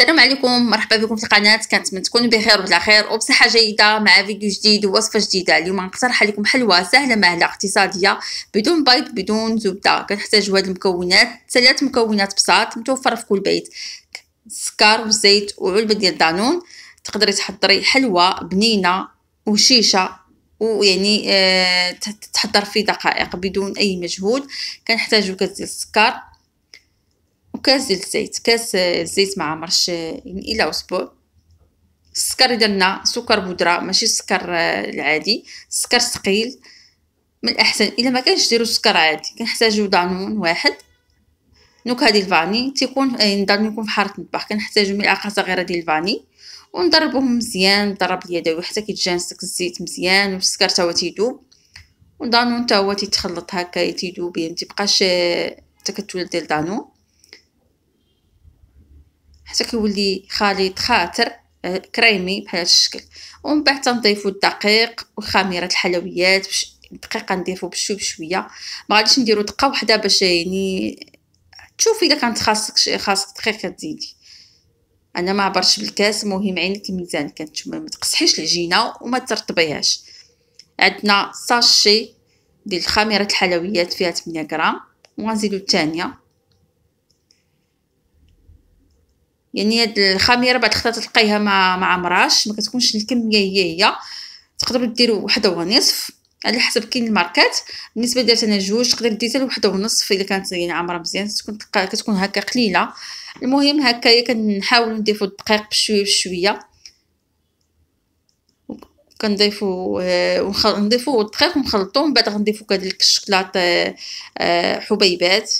السلام عليكم مرحبا بكم في القناه كنتمنى تكونوا بخير وعلى خير وبصحه جيده مع فيديو جديد ووصفه جديده اليوم غنقترح عليكم حلوه سهله مهله اقتصاديه بدون بيض بدون زبده كنحتاجو هاد المكونات ثلاث مكونات بساط متوفره في كل بيت السكر وزيت وعلبه ديال دانون تقدري تحضري حلوه بنينه وشيشه ويعني أه تحضر في دقائق بدون اي مجهود كنحتاجو كاس ديال السكر وكاس ديال الزيت كاس الزيت ما عمرش يعني الى اسبوع السكر درنا سكر بودره ماشي السكر العادي السكر ثقيل من الاحسن الا ما كانش ديروا السكر عادي كنحتاجو دانون واحد نكهه ديال الفاني تيكون دانون يكون في حاره المطبخ كنحتاجو ملعقه صغيره ديال الفاني ونضربهم مزيان ضرب اليدوي حتى كيتجانسك الزيت مزيان والسكر تا هو ودانون تا هو تيتخلط هكا تيدوب يعني متيبقاش حتى كتولد ديال دانون حتى كيولي خليط خاطر آه، كريمي بحال هذا الشكل ومن بعد تنضيفو الدقيق وخميره الحلويات بش... دقيقه نضيفوا بشو بشويه ما غاديش نديرو دقه وحده باش يعني تشوفي اذا كانت خاصك شي خاصك دقيقه تزيدي انا ما عبرتش بالكاس مهم عينك الميزان كانت ما تقصحيش العجينه وما ترطبيهاش عندنا ساشي ديال خميره الحلويات فيها 8 غرام وغنزيدو الثانيه يعني هاد الخميره بعد خطات تلقايها مع مع مراش ما كتكونش الكميه هي هي تقدر دير وحده ونصف على حسب كاين الماركات بالنسبه درت انا جوج تقدر ديتها لوحده ونصف الا كانت يعني عامره مزيان تكون كتكون هكا قليله المهم هكايا كنحاولوا نضيفوا الدقيق بشويه بشويه كنضيفو آه، ونضيفو الدقيق ونخلطو من بعد غنضيفو كذلك الشكلاط آه، آه، حبيبات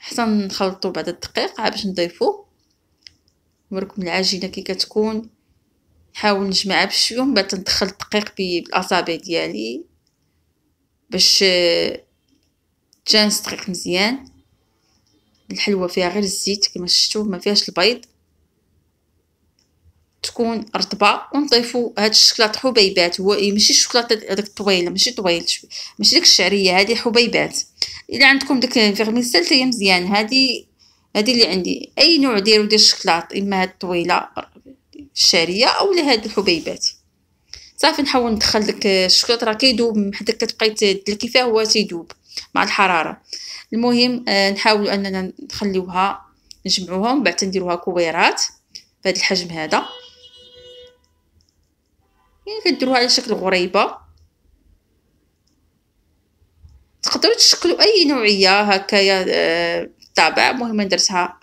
حتى نخلطو بعد الدقيق عاد باش نضيفوه مركم العجينه كي كتكون نحاول نجمعها بشويه ومن بعد ندخل الدقيق بالاصابع ديالي باش آه، تجانس دقيق مزيان الحلوه فيها غير الزيت كما شفتوا ما فيهاش البيض تكون رطبه ونضيفوا هاد الشكلاط حبيبات هو إيه، ماشي الشكلاط هذاك الطويله ماشي طويل شوي ماشي ديك الشعريه هذه حبيبات الا عندكم ديك الفيرميسيل هي مزيان هذه هذه اللي عندي اي نوع ديرو ديال الشكلاط اما هاد الطويله الشاريه اولا هاد الحبيبات صافي نحاول ندخل داك الشكلاط راه كيدوب حتى كتبقاي تدلكي فيه هو تيدوب مع الحراره المهم آه، نحاول اننا نخليوها نجمعوها ومن بعد نديروها كويرات بهذا الحجم هذا يعني كديروها على شكل غريبه تقدروا تشكلوا اي نوعيه هكايا آه الطابع مهم درتها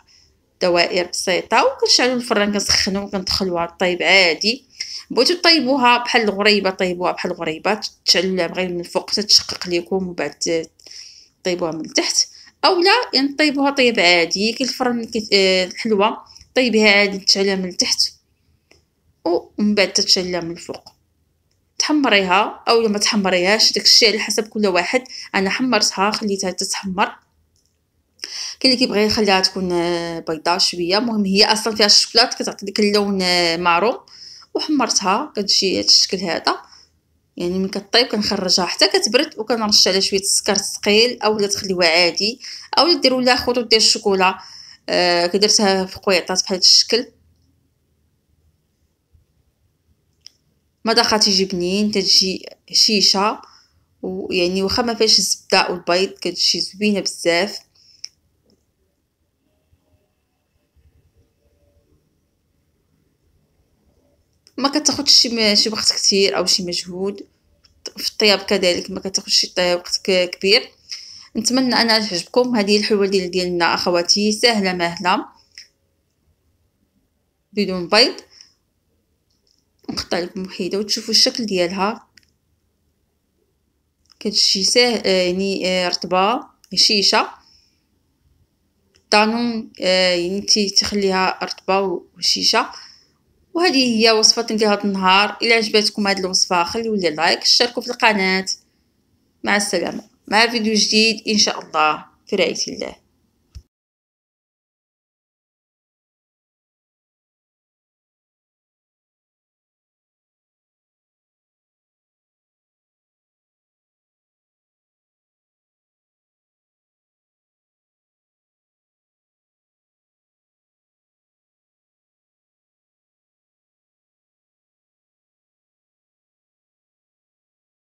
دوائر بسيطه وكنشعلو الفران كنسخنو وكندخلوها طيب عادي بغيتو طيبوها بحال الغريبه طيبوها بحال الغريبه تشعلوها غير من الفوق تتشقق ليكم وبعد يعني طيبوها من التحت اولا نطيبوها طيب عادي كي الفرن آه، الحلوه طيبيها عادي تشعلها من التحت ومن بعد تتشعلها من الفوق تحمريها اولا ما تحمريهاش داكشي على حسب كل واحد انا حمرتها خليتها تتحمر كاين اللي كيبغي يخليها تكون آه، بيضاء شويه المهم هي اصلا فيها الشوكولات كتعطي ديك اللون آه، مارون وحمرتها كتجي هذا الشكل هذا يعني من كطيب كنخرجها حتى كتبرد وكنرش عليها شويه السكر ثقيل اولا تخليوها عادي اولا ديروا لها خطوط ديال الشوكولا آه كدرتها في قويطات بحال هذا الشكل مذاقها تيجي بنين تجي هشيشه ويعني واخا ما فيهاش الزبده والبيض كتجي زوينه بزاف ما كتاخذش شي, شي وقت كثير او شي مجهود في الطياب كذلك ما كتاخذش شي وقت كبير نتمنى انها تعجبكم هذه الحواديت ديالنا اخواتي سهله مهله بدون بيض نقطع لكم وحيده وتشوفوا الشكل ديالها كتجي ساهل آه، يعني آه، رطبه هشيشه الطانون آه، يعني تخليها رطبه وهشيشه وهذه هي وصفة ديال هذا النهار الى عجبتكم هذه الوصفه خليو لي لايك اشتركوا في القناه مع السلامه مع فيديو جديد ان شاء الله في رعايه الله